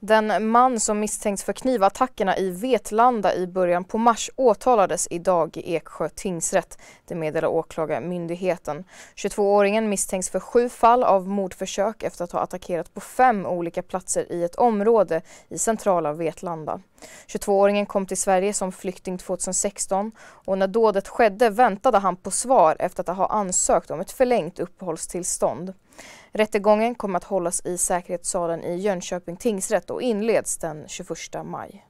Den man som misstänks för knivattackerna i Vetlanda i början på mars åtalades idag i Eksjö tingsrätt. Det meddelar åklagarmyndigheten. 22-åringen misstänks för sju fall av mordförsök efter att ha attackerat på fem olika platser i ett område i centrala Vetlanda. 22-åringen kom till Sverige som flykting 2016 och när dådet skedde väntade han på svar efter att ha ansökt om ett förlängt uppehållstillstånd. Rättegången kommer att hållas i säkerhetssalen i Jönköping tingsrätt och inleds den 21 maj.